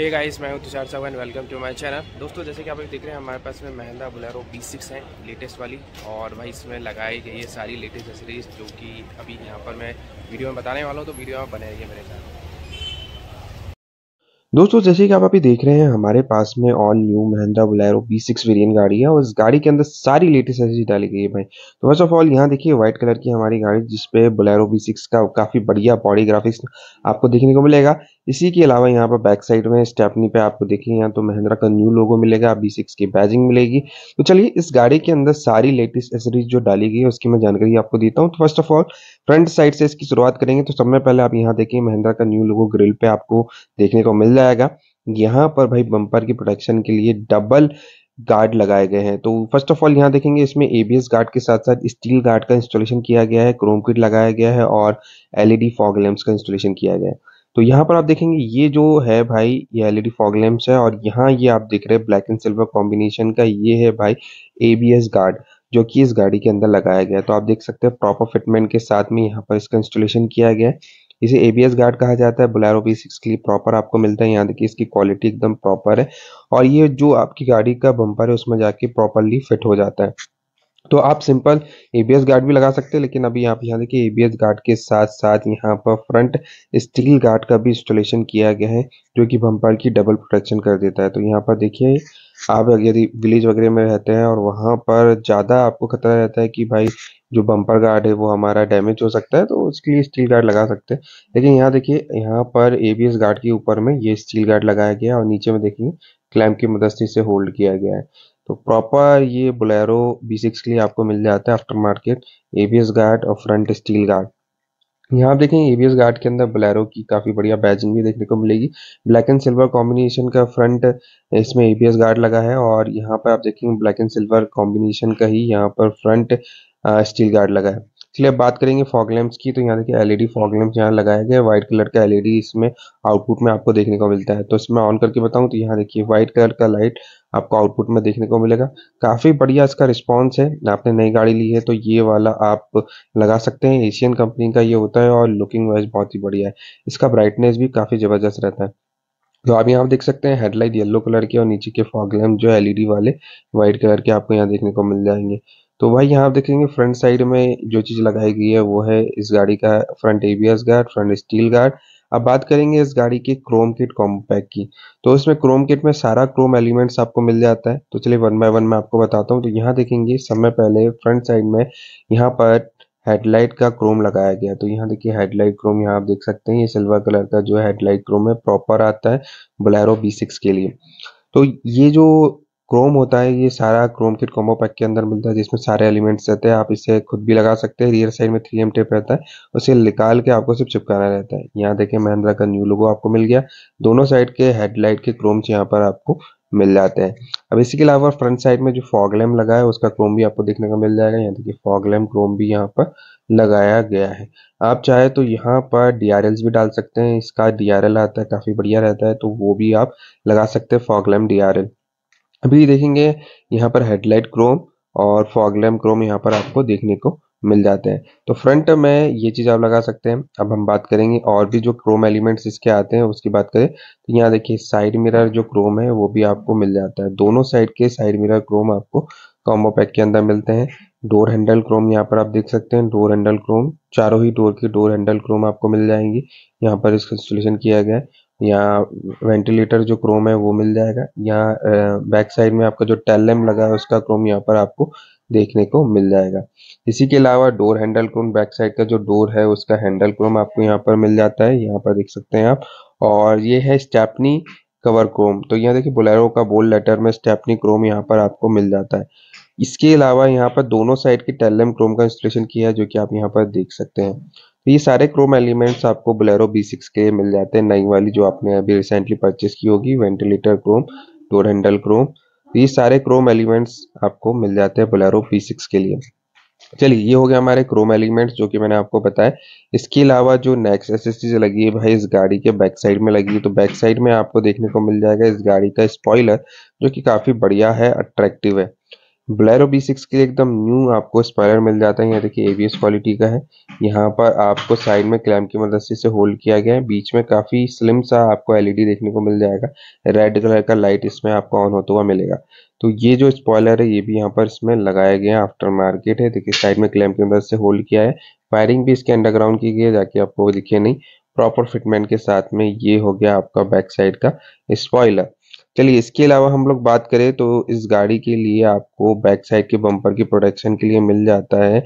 Hey guys मैं हूं तुषार साहब and welcome to my channel दोस्तों जैसे कि आप देख रहे हैं हमारे पास में महिंदा बुलेरो बी सिक्स है लेटेस्ट वाली और भाई इसमें लगाई गई है सारी लेटेस्ट एक्सेसरीज जो कि अभी यहां पर मैं वीडियो में बताने वाला हूं तो वीडियो में बने रहिए मेरे साथ दोस्तों जैसे कि आप अभी देख रहे हैं हमारे पास में all new Mahindra Bolero B six variant गाड़ी है और इस गाड़ी के अंदर सारी लेटेस्ट एक्सेसरी डाली गई है भाई तो फर्स्ट ऑफ ऑल यहाँ देखिए व्हाइट कलर की हमारी गाड़ी जिसपे बुलेरो बी सिक्स का काफ़ी बढ़िया बॉडी ग्राफिक्स आपको देखने को मिलेगा इसी के अलावा यहाँ पर बैक साइड में स्टेपनी पे आपको देखिए यहाँ तो महिंद्रा का न्यू लोगो मिलेगा बी सिक्स की बैजिंग मिलेगी तो चलिए इस गाड़ी के अंदर सारी लेटेस्ट एसरीज जो डाली गई है उसकी मैं जानकारी आपको देता हूँ तो first of all front side से इसकी शुरुआत करेंगे तो सबसे पहले आप यहाँ देखिए महिंद्रा का न्यू लोगो ग्रिल पे आपको देखने को मिल जाएगा यहाँ पर भाई बंपर की प्रोटेक्शन के लिए डबल गार्ड लगाए गए हैं तो फर्स्ट ऑफ ऑल यहाँ देखेंगे इसमें एबीएस गार्ड के साथ साथ स्टील गार्ड का इंस्टॉलेशन किया गया है क्रोम किट लगाया गया है और एलईडी फॉग लैम्प्स का इंस्टॉलेशन किया गया है तो यहाँ पर आप देखेंगे ये जो है भाई ये एलईडी फॉग लैंप्स है और यहाँ ये आप देख रहे हैं ब्लैक एंड सिल्वर कॉम्बिनेशन का ये है भाई एबीएस गार्ड जो कि इस गाड़ी के अंदर लगाया गया है तो आप देख सकते हैं प्रॉपर फिटमेंट के साथ में यहाँ पर इसका इंस्टॉलेशन किया गया है इसे एबीएस गार्ड कहा जाता है बुलेरो बी सिक्स के लिए प्रॉपर आपको मिलता है यहाँ देखिए इसकी क्वालिटी एकदम प्रॉपर है और ये जो आपकी गाड़ी का बम्पर है उसमें जाके प्रॉपरली फिट हो जाता है तो आप सिंपल एबीएस गार्ड भी लगा सकते हैं लेकिन अभी आप यहाँ देखिए एबीएस गार्ड के साथ साथ यहाँ पर फ्रंट स्टील गार्ड का भी इंस्टॉलेशन किया गया है जो कि बम्पर की डबल प्रोटेक्शन कर देता है तो यहाँ पर देखिए आप यदि विलेज वगैरह में रहते हैं और वहाँ पर ज़्यादा आपको खतरा रहता है कि भाई जो बम्पर गार्ड है वो हमारा डैमेज हो सकता है तो उसके लिए स्टील गार्ड लगा सकते हैं लेकिन यहाँ देखिए यहाँ पर ए गार्ड के ऊपर में ये स्टील गार्ड लगाया गया और नीचे में देखिए क्लैम्प की मदद से इसे होल्ड किया गया है तो प्रॉपर ये बोलेरो बी सिक्स के लिए आपको मिल जाता है आफ्टर मार्केट एबीएस गार्ड और फ्रंट स्टील गार्ड यहाँ आप देखें एबीएस गार्ड के अंदर बुलेरो की काफ़ी बढ़िया बैजिंग भी देखने को मिलेगी ब्लैक एंड सिल्वर कॉम्बिनेशन का फ्रंट इसमें एबीएस गार्ड लगा है और यहाँ पर आप देखेंगे ब्लैक एंड सिल्वर कॉम्बिनेशन का ही यहाँ पर फ्रंट स्टील गार्ड लगा है इसलिए बात करेंगे फॉग की तो यहाँ देखिए एलईडी फॉग e यहाँ लगाया गया व्हाइट कलर का एलईडी e इसमें आउटपुट में आपको देखने को मिलता है तो इसमें ऑन करके बताऊँ तो यहाँ देखिए व्हाइट कलर का लाइट आपको आउटपुट में देखने को मिलेगा काफ़ी बढ़िया इसका रिस्पॉन्स है आपने नई गाड़ी ली है तो ये वाला आप लगा सकते हैं एशियन कंपनी का ये होता है और लुकिंग वाइज बहुत ही बढ़िया है इसका ब्राइटनेस भी काफ़ी ज़बरदस्त रहता है तो आप यहाँ देख सकते हैं हेडलाइट येलो कलर के और नीचे के फॉग लैम्प जो एलईडी वाले व्हाइट कलर के आपको यहाँ देखने को मिल जाएंगे तो भाई यहाँ आप देखेंगे फ्रंट साइड में जो चीज़ लगाई गई है वो है इस गाड़ी का front ABS guard front steel guard अब बात करेंगे इस गाड़ी के क्रोम किट कॉम्पैक की तो इसमें क्रोम किट में सारा क्रोम एलिमेंट्स आपको मिल जाता है तो चलिए वन बाय वन मैं आपको बताता हूँ तो यहाँ देखेंगे समय पहले फ्रंट साइड में यहाँ पर हेडलाइट का क्रोम लगाया गया तो यहाँ देखिए हेडलाइट क्रोम यहाँ आप देख सकते हैं ये सिल्वर कलर का जो हेडलाइट क्रोम है प्रॉपर आता है ब्लैरो बी के लिए तो ये जो क्रोम होता है ये सारा क्रोम किट कॉम्बो पैक के अंदर मिलता है जिसमें सारे एलिमेंट्स रहते हैं आप इसे खुद भी लगा सकते हैं रियर साइड में थ्री एम टेप रहता है उसे निकाल के आपको सिर्फ चिपकाना रहता है यहाँ देखिए महिंद्रा का न्यू लोगो आपको मिल गया दोनों साइड के हेडलाइट के क्रोम्स यहाँ पर आपको मिल जाते हैं अब इसके अलावा फ्रंट साइड में जो फॉगलेम लगा है उसका क्रोम भी आपको देखने को मिल जाएगा यहाँ देखिए फॉगलेम क्रोम भी यहाँ पर लगाया गया है आप चाहे तो यहाँ पर डी भी डाल सकते हैं इसका डी आता है काफ़ी बढ़िया रहता है तो वो भी आप लगा सकते हैं फॉगलेम डी अभी देखेंगे यहाँ पर हेडलाइट क्रोम और फॉगलैम क्रोम यहाँ पर आपको देखने को मिल जाते हैं तो फ्रंट में ये चीज आप लगा सकते हैं अब हम बात करेंगे और भी जो क्रोम एलिमेंट्स इसके आते हैं उसकी बात करें तो यहाँ देखिए साइड मिरर जो क्रोम है वो भी आपको मिल जाता है दोनों साइड के साइड मिरर क्रोम आपको कॉम्बो पैक के अंदर मिलते हैं डोर हैंडल क्रोम यहाँ पर आप देख सकते हैं डोर हैंडल क्रोम चारों ही डोर के डोर हैंडल क्रोम आपको मिल जाएंगी यहाँ पर इसका इंस्टॉलेशन किया गया है यहाँ वेंटिलेटर जो क्रोम है वो मिल जाएगा। यहाँ बैक साइड में आपका जो टेलम लगा है उसका क्रोम यहाँ पर आपको देखने को मिल जाएगा। इसी के अलावा door handle chrome back side का जो डोर है उसका हैंडल क्रोम आपको यहाँ पर मिल जाता है। यहाँ पर देख सकते हैं आप और ये है स्टेपनी कवर क्रोम तो यहाँ देखिए बोलेरो का बोल्ड लेटर में स्टेपनी क्रोम यहाँ पर आपको मिल जाता है। इसके अलावा यहाँ पर दोनों साइड के टेलम क्रोम का इंस्टॉलेशन किया है जो कि आप यहाँ पर देख सकते हैं। ये सारे क्रोम एलिमेंट्स आपको बुलेरो बी सिक्स के मिल जाते हैं नई वाली जो आपने अभी रिसेंटली परचेस की होगी ventilator chrome door handle chrome ये सारे क्रोम एलिमेंट्स आपको मिल जाते हैं बोलेरो बी सिक्स के लिए चलिए ये हो गया हमारे क्रोम एलिमेंट्स जो कि मैंने आपको बताया इसके अलावा जो नेक्स्ट एसेसरीज लगी है भाई इस गाड़ी के बैक साइड में लगी है तो बैक साइड में आपको देखने को मिल जाएगा इस गाड़ी का स्पॉइलर जो कि काफी बढ़िया है अट्रैक्टिव है ब्लैरो बी सिक्स के लिए एकदम न्यू आपको स्पायर मिल जाता है यहाँ देखिए एबीएस क्वालिटी का है यहाँ पर आपको साइड में क्लैम की मदद से होल्ड किया गया है बीच में काफी स्लिम सा आपको एलईडी e देखने को मिल जाएगा रेड कलर का लाइट इसमें आपको ऑन होता हुआ मिलेगा तो ये जो स्पॉयलर है ये भी यहाँ पर इसमें लगाया गया है आफ्टर मार्केट है देखिए साइड में क्लैम की मदद से होल्ड किया है फायरिंग भी इसके अंडरग्राउंड की गई है जाके आपको दिखे नहीं प्रॉपर फिटमेंट के साथ में ये हो गया आपका बैक साइड का स्पॉयलर चलिए इसके अलावा हम लोग बात करें तो इस गाड़ी के लिए आपको बैक साइड के बम्पर की प्रोटेक्शन के लिए मिल जाता है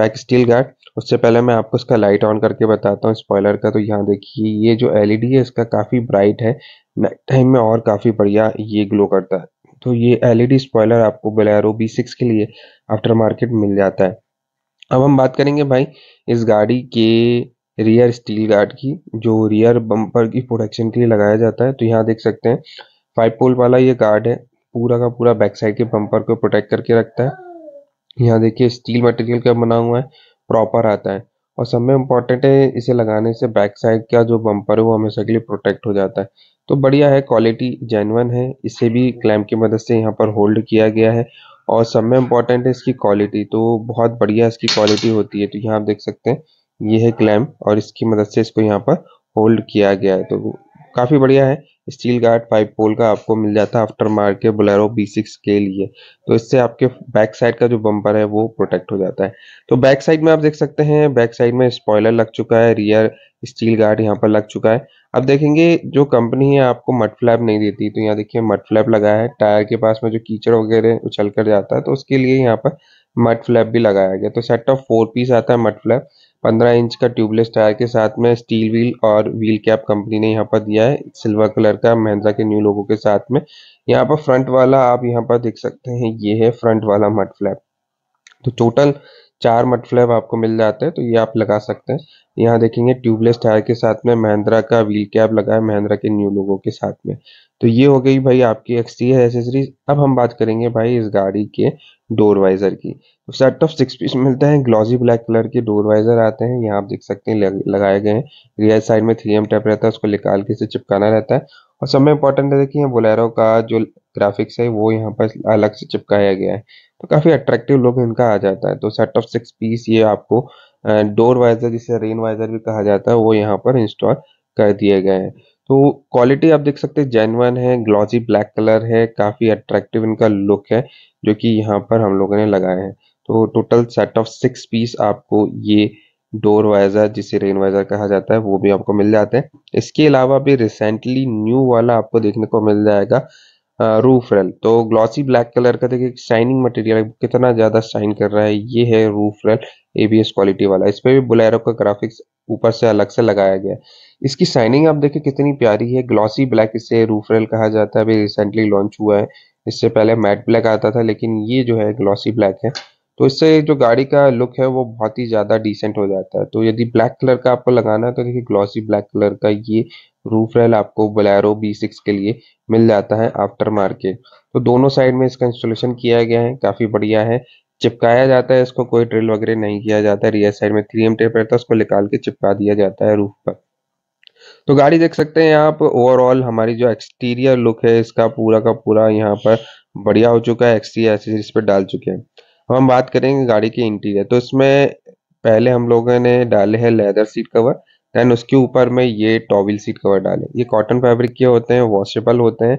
बैक स्टील गार्ड उससे पहले मैं आपको इसका लाइट ऑन करके बताता हूँ स्पॉयलर का तो यहाँ देखिए ये जो एलईडी है इसका काफ़ी ब्राइट है नाइट टाइम में और काफ़ी बढ़िया ये ग्लो करता है तो ये एलईडी स्पॉयलर आपको बलैरो बी सिक्स के लिए आफ्टर मार्केट मिल जाता है अब हम बात करेंगे भाई इस गाड़ी के रियर स्टील गार्ड की जो रियर बम्पर की प्रोटेक्शन के लिए लगाया जाता है तो यहाँ देख सकते हैं फाइव वाला ये गार्ड है पूरा का पूरा बैक साइड के बम्पर को प्रोटेक्ट करके रखता है यहाँ देखिए स्टील मटेरियल का बना हुआ है प्रॉपर आता है और सब में इम्पोर्टेंट है इसे लगाने से बैक साइड का जो बम्पर है वो हमेशा के लिए प्रोटेक्ट हो जाता है तो बढ़िया है क्वालिटी जेनवन है इसे भी क्लैम्प की मदद से यहाँ पर होल्ड किया गया है और सब में इम्पोर्टेंट है इसकी क्वालिटी तो बहुत बढ़िया इसकी क्वालिटी होती है तो यहाँ आप देख सकते हैं ये है क्लैम्प और इसकी मदद से इसको यहाँ पर होल्ड किया गया है तो काफ़ी बढ़िया है स्टील गार्ड फाइव पोल का आपको मिल जाता है after market Bolero B six के लिए तो इससे आपके बैक साइड का जो बम्पर है वो प्रोटेक्ट हो जाता है तो बैक साइड में आप देख सकते हैं बैक साइड में स्पॉयलर लग चुका है रियर स्टील गार्ड यहाँ पर लग चुका है अब देखेंगे जो कंपनी है आपको मट फ्लैप नहीं देती तो यहाँ देखिए मट फ्लैप लगा है टायर के पास में जो कीचड़ वगैरह उछल कर जाता है तो उसके लिए यहाँ पर मट फ्लैप भी लगाया गया तो सेट ऑफ फोर पीस आता है मट फ्लैप पंद्रह इंच का ट्यूबलेस टायर के साथ में स्टील व्हील और व्हील कैप कंपनी ने यहाँ पर दिया है सिल्वर कलर का महिंद्रा के न्यू लोगों के साथ में यहाँ पर फ्रंट वाला आप यहाँ पर देख सकते हैं ये है फ्रंट वाला मट फ्लैप तो टोटल चार मडफ्लैप आपको मिल जाते हैं तो ये आप लगा सकते हैं यहाँ देखेंगे ट्यूबलेस टायर के साथ में महिंद्रा का व्हील कैप लगा है महिंद्रा के न्यू लोगों के साथ में तो ये हो गई भाई आपकी एक्सटीरियर एसेसरी अब हम बात करेंगे भाई इस गाड़ी के डोर वाइजर की तो सेट ऑफ सिक्स पीस मिलता है ग्लॉजी ब्लैक कलर के डोर वाइजर आते हैं यहाँ आप देख सकते हैं लगाए गए हैं रियर साइड में थ्री एम टैप रहता है उसको निकाल के इसे चिपकाना रहता है और सब में इम्पोर्टेंट है देखिए बोलेरो का जो ग्राफिक्स है वो यहाँ पर अलग से चिपकाया गया है तो काफी अट्रैक्टिव लुक इनका आ जाता है तो सेट ऑफ सिक्स पीस ये आपको डोर वाइजर जिसे रेन वाइजर भी कहा जाता है वो यहाँ पर इंस्टॉल कर दिए गए हैं तो क्वालिटी आप देख सकते हैं जेनवन है ग्लॉजी ब्लैक कलर है काफी अट्रैक्टिव इनका लुक है जो कि यहाँ पर हम लोगों ने लगाया है तो total set of six piece आपको ये डोर वाइजर जिसे रेन वाइजर कहा जाता है वो भी आपको मिल जाते हैं इसके अलावा भी रिसेंटली न्यू वाला आपको देखने को मिल जाएगा रूफ रेल तो ग्लॉसी ब्लैक कलर का देखिए शाइनिंग मटेरियल कितना ज्यादा शाइन कर रहा है ये है रूफ रेल एबीएस क्वालिटी वाला इस पर भी बुलेरो का ग्राफिक्स ऊपर से अलग से लगाया गया है इसकी शाइनिंग आप देखिए कितनी प्यारी है ग्लॉसी ब्लैक इसे रूफ रेल कहा जाता है अभी रिसेंटली लॉन्च हुआ है इससे पहले मैट ब्लैक आता था लेकिन ये जो है ग्लॉसी ब्लैक है तो इससे जो गाड़ी का लुक है वो बहुत ही ज़्यादा डिसेंट हो जाता है तो यदि ब्लैक कलर का आपको लगाना है तो देखिए ग्लॉसी ब्लैक कलर का ये रूफ रेल आपको बलैरो बी सिक्स के लिए मिल जाता है आफ्टर मार्केट तो दोनों साइड में इसका इंस्टॉलेशन किया गया है काफ़ी बढ़िया है चिपकाया जाता है इसको कोई ड्रिल वगैरह नहीं किया जाता है रियर साइड में थ्री एम टेप रहता है उसको निकाल के चिपका दिया जाता है रूफ पर तो गाड़ी देख सकते हैं आप ओवरऑल हमारी जो एक्सटीरियर लुक है इसका पूरा का पूरा यहाँ पर बढ़िया हो चुका है एक्सटीरियर एसेसरीज पे डाल चुके हैं हम बात करेंगे गाड़ी के इंटीरियर तो इसमें पहले हम लोगों ने डाले हैं लेदर सीट कवर देन उसके ऊपर में ये टॉविल सीट कवर डाले ये कॉटन फैब्रिक के होते हैं वॉशेबल होते हैं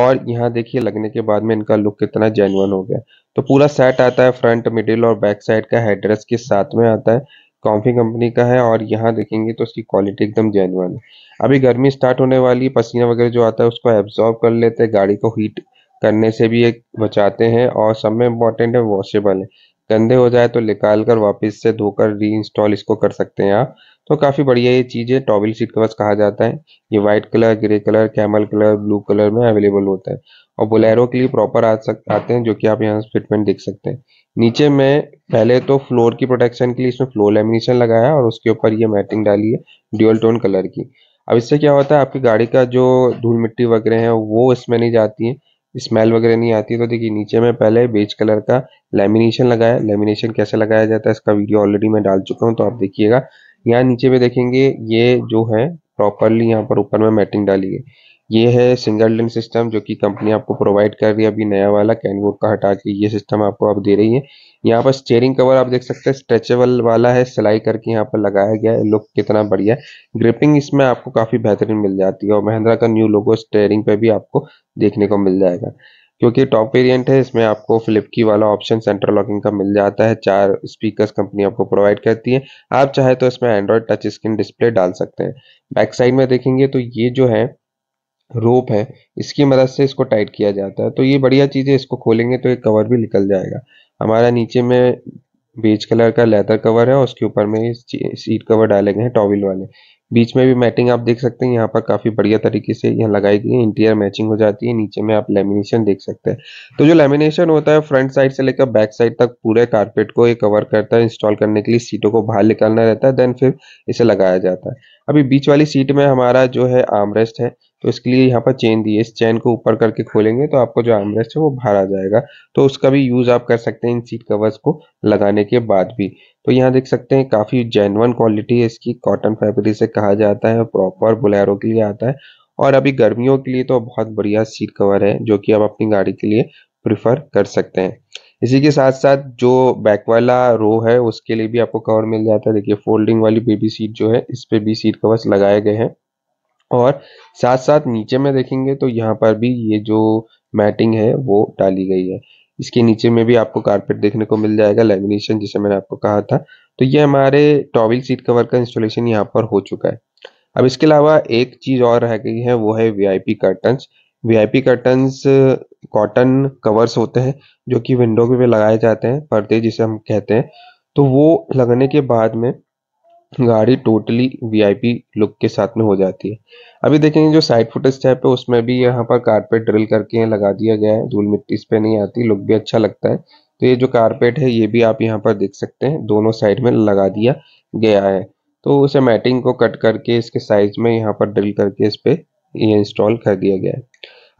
और यहाँ देखिए लगने के बाद में इनका लुक कितना जेनुअन हो गया तो पूरा सेट आता है फ्रंट मिडिल और बैक साइड का हेड्रेस के साथ में आता है कॉम्फी कंपनी का है और यहाँ देखेंगे तो उसकी क्वालिटी एकदम जेनुअन है अभी गर्मी स्टार्ट होने वाली पसीना वगैरह जो आता है उसको एब्जॉर्ब कर लेते हैं गाड़ी को हीट करने से भी ये बचाते हैं और सब में इम्पोर्टेंट है वॉशेबल है गंदे हो जाए तो निकाल कर वापस से धोकर री इंस्टॉल इसको कर सकते हैं आप तो काफ़ी बढ़िया ये चीज़ है टॉबिल सीट कवर्स कहा जाता है ये white colour grey colour camel colour blue colour में अवेलेबल होता है और बोलेरो के लिए प्रॉपर आ सक आते हैं जो कि आप यहाँ फिटमेंट देख सकते हैं नीचे में पहले तो फ्लोर की प्रोटेक्शन के लिए इसमें फ्लोर लेमिनेशन लगाया और उसके ऊपर ये मैटिंग डाली है ड्यूअल टोन कलर की अब इससे क्या होता है आपकी गाड़ी का जो धूल मिट्टी वगैरह है वो इसमें नहीं जाती है स्मेल वगैरह नहीं आती तो देखिए नीचे में पहले बेज कलर का लेमिनेशन लगाया लेमिनेशन कैसे लगाया जाता है इसका वीडियो ऑलरेडी मैं डाल चुका हूँ तो आप देखिएगा यहाँ नीचे में देखेंगे ये जो है प्रॉपरली यहाँ पर ऊपर में मैटिंग डाली है ये है सिंगल लिंक सिस्टम जो कि कंपनी आपको प्रोवाइड कर रही है अभी नया वाला कैनवोड का हटा के ये सिस्टम आपको अब दे रही है यहाँ पर स्टेयरिंग कवर आप देख सकते हैं स्ट्रेचेबल वाला है सिलाई करके यहाँ पर लगाया गया है लुक कितना बढ़िया है ग्रिपिंग इसमें आपको काफी बेहतरीन मिल जाती है और महिंद्रा का न्यू लोगो स्टेयरिंग पे भी आपको देखने को मिल जाएगा क्योंकि टॉप वेरिएंट है इसमें आपको फ्लिप की वाला ऑप्शन सेंटर लॉकिंग का मिल जाता है चार स्पीकर्स कंपनी आपको प्रोवाइड करती है आप चाहे तो इसमें एंड्रॉयड टच स्क्रीन डिस्प्ले डाल सकते हैं बैक साइड में देखेंगे तो ये जो है रोप है इसकी मदद से इसको टाइट किया जाता है तो ये बढ़िया चीज़ है इसको खोलेंगे तो एक कवर भी निकल जाएगा हमारा नीचे में बेज कलर का लेदर कवर है और उसके ऊपर में सीट कवर डाले गए हैं टॉविल वाले बीच में भी मैटिंग आप देख सकते हैं यहाँ पर काफी बढ़िया तरीके से यहाँ लगाई गई है इंटीरियर मैचिंग हो जाती है नीचे में आप लेमिनेशन देख सकते हैं तो जो लेमिनेशन होता है फ्रंट साइड से लेकर बैक साइड तक पूरे कारपेट को ये कवर करता है इंस्टॉल करने के लिए सीटों को बाहर निकालना रहता है देन फिर इसे लगाया जाता है अभी बीच वाली सीट में हमारा जो है आमरेस्ट है तो इसके लिए यहाँ पर चेन दी है इस चेन को ऊपर करके खोलेंगे तो आपको जो आमरेस्ट है वो बाहर आ जाएगा तो उसका भी यूज आप कर सकते हैं इन सीट कवर्स को लगाने के बाद भी तो यहाँ देख सकते हैं काफी जेनवन क्वालिटी है इसकी कॉटन फैब्रिक से कहा जाता है प्रॉपर बुलेरो के लिए आता है और अभी गर्मियों के लिए तो बहुत बढ़िया सीट कवर है जो कि आप अपनी गाड़ी के लिए प्रिफर कर सकते हैं इसी के साथ साथ जो बैक वाला रो है उसके लिए भी आपको कवर मिल जाता है देखिए फोल्डिंग वाली बेबी सीट जो है इस पे भी सीट कवर्स लगाए गए हैं और साथ साथ नीचे में देखेंगे तो यहाँ पर भी ये जो मैटिंग है वो डाली गई है इसके नीचे में भी आपको कारपेट देखने को मिल जाएगा लेमिनेशन जिसे मैंने आपको कहा था तो ये हमारे टॉविल सीट कवर का इंस्टॉलेशन यहाँ पर हो चुका है अब इसके अलावा एक चीज और रह गई है वो है VIP curtains VIP. Curtains cotton covers होते हैं जो कि विंडो पे लगाए जाते हैं पर्दे जिसे हम कहते हैं तो वो लगने के बाद में गाड़ी टोटली वीआईपी लुक के साथ में हो जाती है अभी देखेंगे जो साइड फुट स्टेप है उसमें भी यहाँ पर कारपेट ड्रिल करके लगा दिया गया है धूल मिट्टी इस पे नहीं आती लुक भी अच्छा लगता है तो ये जो कारपेट है ये भी आप यहाँ पर देख सकते हैं दोनों साइड में लगा दिया गया है तो उसे मैटिंग को कट करके इसके साइज में यहाँ पर ड्रिल करके इस पे ये इंस्टॉल कर दिया गया है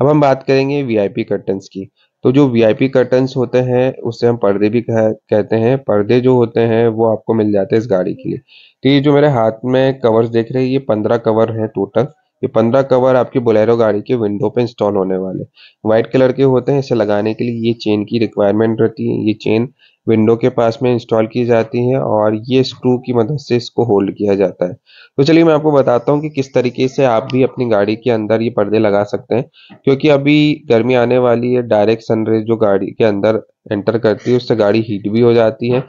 अब हम बात करेंगे वीआईपी कर्टन्स की तो जो वीआईपी कर्टन्स होते हैं उससे हम पर्दे भी कह, कहते हैं पर्दे जो होते हैं वो आपको मिल जाते हैं इस गाड़ी के लिए तो ये जो मेरे हाथ में कवर्स देख रहे हैं ये पंद्रह कवर हैं टोटल ये पंद्रह कवर आपकी बोलेरो गाड़ी के विंडो पे इंस्टॉल होने वाले व्हाइट कलर के होते हैं इसे लगाने के लिए ये चेन की रिक्वायरमेंट रहती है ये चेन विंडो के पास में इंस्टॉल की जाती है और ये स्क्रू की मदद से इसको होल्ड किया जाता है तो चलिए मैं आपको बताता हूँ कि किस तरीके से आप भी अपनी गाड़ी के अंदर ये पर्दे लगा सकते हैं क्योंकि अभी गर्मी आने वाली है डायरेक्ट सनरेज जो गाड़ी के अंदर एंटर करती है उससे गाड़ी हीट भी हो जाती है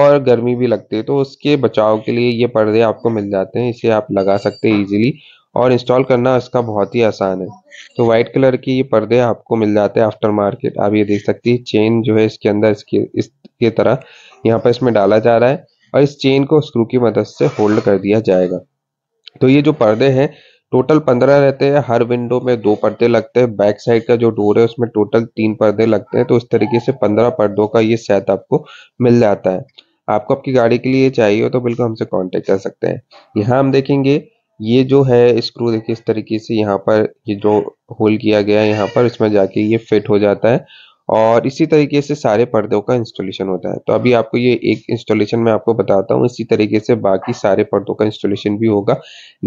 और गर्मी भी लगती है तो उसके बचाव के लिए ये पर्दे आपको मिल जाते हैं इसे आप लगा सकते हैं ईजिली और इंस्टॉल करना इसका बहुत ही आसान है तो वाइट कलर की ये पर्दे आपको मिल जाते हैं आफ्टर मार्केट आप ये देख सकते हैं चेन जो है इसके अंदर इसके इसके तरह यहाँ पर इसमें डाला जा रहा है और इस चेन को स्क्रू की मदद से होल्ड कर दिया जाएगा तो ये जो पर्दे हैं टोटल पंद्रह रहते हैं हर विंडो में दो पर्दे लगते हैं बैक साइड का जो डोर है उसमें टोटल तीन पर्दे लगते हैं तो इस तरीके से पंद्रह पर्दों का ये सेट आपको मिल जाता है आपको आपकी गाड़ी के लिए चाहिए हो तो बिल्कुल हमसे कांटेक्ट कर सकते हैं यहाँ हम देखेंगे ये जो है स्क्रू देखिए इस तरीके से यहाँ पर ये जो होल किया गया है यहाँ पर इसमें जाके ये फिट हो जाता है। और इसी तरीके से सारे पर्दों का इंस्टॉलेशन होता है तो अभी आपको ये एक इंस्टॉलेशन मैं आपको बताता हूँ इसी तरीके से बाकी सारे पर्दों का इंस्टॉलेशन भी होगा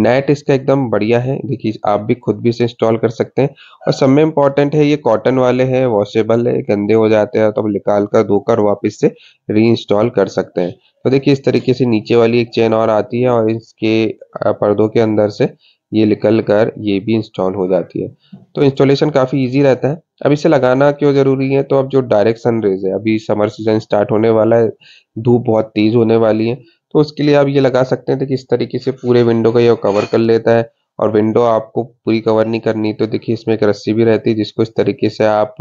नेट इसका एकदम बढ़िया है देखिए आप भी खुद भी इसे इंस्टॉल कर सकते हैं और सब में इंपॉर्टेंट है ये कॉटन वाले हैं वॉशेबल है गंदे हो जाते हैं तो आप निकाल कर धोकर वापिस से री कर सकते हैं तो देखिए इस तरीके से नीचे वाली एक चेन और आती है और इसके पर्दों के अंदर से ये निकल कर ये भी इंस्टॉल हो जाती है तो इंस्टॉलेशन काफ़ी इजी रहता है अब इसे लगाना क्यों ज़रूरी है तो अब जो डायरेक्ट सन रेज है अभी समर सीजन स्टार्ट होने वाला है धूप बहुत तेज़ होने वाली है तो उसके लिए आप ये लगा सकते हैं कि इस तरीके से पूरे विंडो का ये कवर कर लेता है और विंडो आपको पूरी कवर नहीं करनी तो देखिए इसमें एक रस्सी भी रहती है जिसको इस तरीके से आप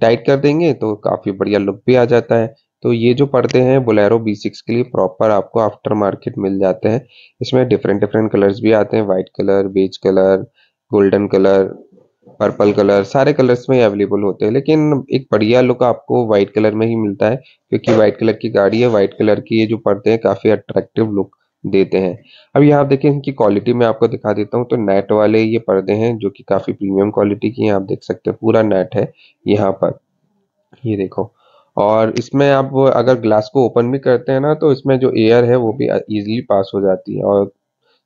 टाइट कर देंगे तो काफ़ी बढ़िया लुक भी आ जाता है तो ये जो पर्दे हैं बोलेरो बी सिक्स के लिए प्रॉपर आपको आफ्टर मार्केट मिल जाते हैं इसमें डिफरेंट डिफरेंट कलर्स भी आते हैं white colour beige colour golden colour purple colour सारे कलर्स में अवेलेबल होते हैं लेकिन एक बढ़िया लुक आपको व्हाइट कलर में ही मिलता है क्योंकि व्हाइट कलर की गाड़ी है व्हाइट कलर की ये जो पर्दे हैं काफी अट्रैक्टिव लुक देते हैं अब यहाँ देखें इनकी क्वालिटी में आपको दिखा देता हूँ तो नेट वाले ये पर्दे हैं जो कि काफी प्रीमियम क्वालिटी की हैं आप देख सकते हैं पूरा नेट है यहाँ पर ये देखो और इसमें आप अगर ग्लास को ओपन भी करते हैं ना तो इसमें जो एयर है वो भी इजीली पास हो जाती है और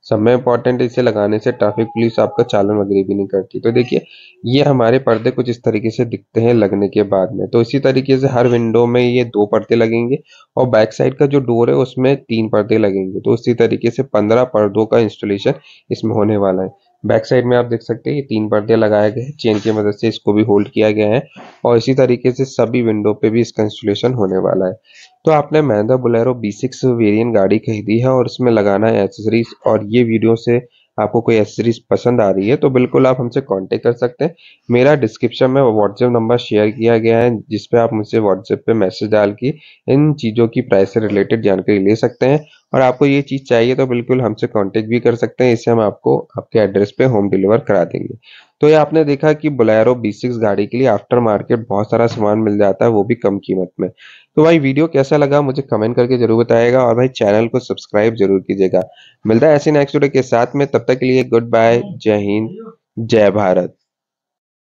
सब में इसे लगाने से ट्रैफिक पुलिस आपका चालन वगैरह भी नहीं करती तो देखिए ये हमारे पर्दे कुछ इस तरीके से दिखते हैं लगने के बाद में तो इसी तरीके से हर विंडो में ये दो पर्दे लगेंगे और बैक साइड का जो डोर है उसमें तीन पर्दे लगेंगे तो उसी तरीके से पंद्रह पर्दों का इंस्टॉलेशन इसमें होने वाला है बैक साइड में आप देख सकते हैं ये तीन पर्दे लगाए गए हैं चेन की मदद से इसको भी होल्ड किया गया है और इसी तरीके से सभी विंडो पे भी इसका इंस्टॉलेशन होने वाला है तो आपने Mahindra Bolero B six variant गाड़ी खरीदी है और इसमें लगाना है एसेसरीज और ये वीडियो से आपको कोई एसेसरीज पसंद आ रही है तो बिल्कुल आप हमसे कांटेक्ट कर सकते हैं मेरा डिस्क्रिप्शन में व्हाट्सएप नंबर शेयर किया गया है जिसपे आप मुझसे व्हाट्सएप पे मैसेज डाल के इन चीज़ों की प्राइस से रिलेटेड जानकारी ले सकते हैं और आपको ये चीज़ चाहिए तो बिल्कुल हमसे कॉन्टेक्ट भी कर सकते हैं इसे हम आपको आपके एड्रेस पे होम डिलीवर करा देंगे तो ये आपने देखा कि बोलेरो सिक्स गाड़ी के लिए आफ्टर मार्केट बहुत सारा सामान मिल जाता है वो भी कम कीमत में तो भाई वीडियो कैसा लगा मुझे कमेंट करके जरूर बताएगा और भाई चैनल को सब्सक्राइब जरूर कीजिएगा मिलता है ऐसे नेक्स्ट वीडियो के साथ में तब तक के लिए गुड बाय जय हिंद जय भारत